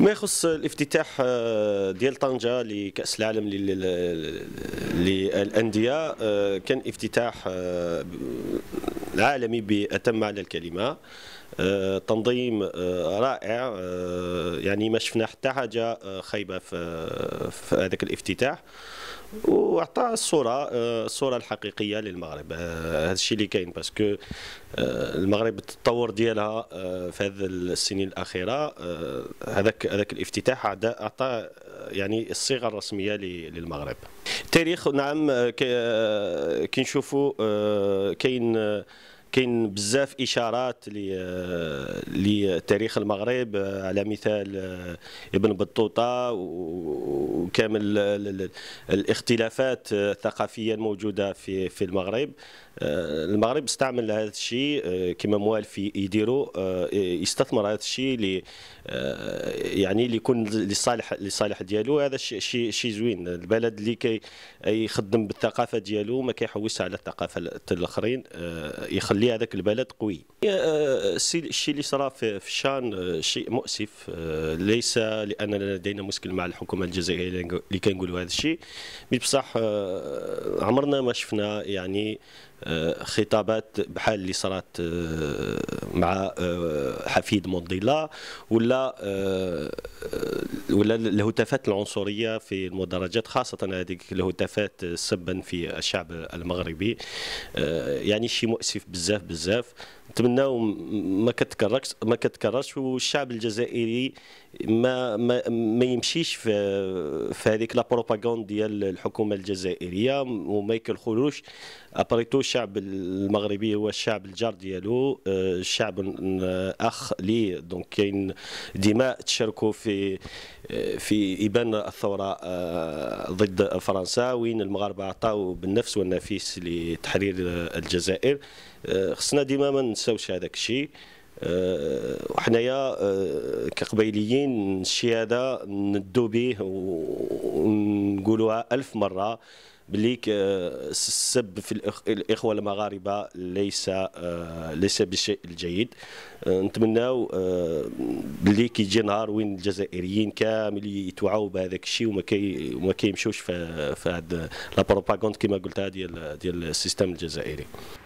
ما يخص الافتتاح آه، ديال طنجه لكاس العالم للانديه آه، كان افتتاح آه، العالمي بأتم على الكلمة آه، تنظيم آه، رائع آه، يعني ما شفنا حتى حاجة خايبة في هذاك الافتتاح واعطى الصوره الصوره الحقيقيه للمغرب هذا الشيء اللي كاين باسكو المغرب التطور ديالها في هذه السنين الاخيره هذاك هذاك الافتتاح اعطى يعني الصيغه الرسميه للمغرب تاريخ نعم نشوفوا آه، كاين آه، كاين بزاف اشارات لتاريخ المغرب على مثال آه، ابن بطوطه وكامل الاختلافات الثقافيه الموجوده في في المغرب آه، المغرب استعمل هذا الشيء آه، كما موالف يديروا يستثمر هذا الشيء يعني اللي يكون لصالح ديالو هذا شيء شيء زوين البلد اللي كي يخدم بالثقافه ديالو ما كيحوسش على الثقافه الاخرين يخلي يخلي هذاك البلد قوي آه، الشيء اللي صرا في الشان آه، شيء مؤسف آه، ليس لاننا لدينا مشكل مع الحكومه الجزائريه اللي كنقولوا هذا الشيء بصح عمرنا ما شفنا يعني خطابات بحال اللي صارت مع حفيد مونديلا ولا ولا الهتافات العنصريه في المدرجات خاصه هذيك الهتافات سبا في الشعب المغربي يعني شيء مؤسف بزاف بزاف بزاف نتمناو ما كتكررش ما كتكررش والشعب الجزائري ما ما, ما يمشيش في في هذيك لا ديال الحكومه الجزائريه وما يكلخلوش ابريتو الشعب المغربي هو الشعب الجار ديالو آه، شعب اخ آه، ليه دونك كاين دماء تشاركوا في في ابان الثوره آه، ضد فرنسا وين المغاربه عطاو بالنفس والنفيس لتحرير الجزائر آه، خصنا ديما ما ننساوش هذاك الشيء آه، وحنايا كقبيليين الشيء هذا ندو به ونقولوها ألف مره بليك السب آه، في الاخوه المغاربه ليس آه، ليس بالشيء الجيد آه، نتمناو بلي كيجي نهار وين الجزائريين كامل يتوعوا بهذاك الشيء وما كي وما كيمشوش في هذا لا بروباغوند كما قلتها ديال ديال السيستم الجزائري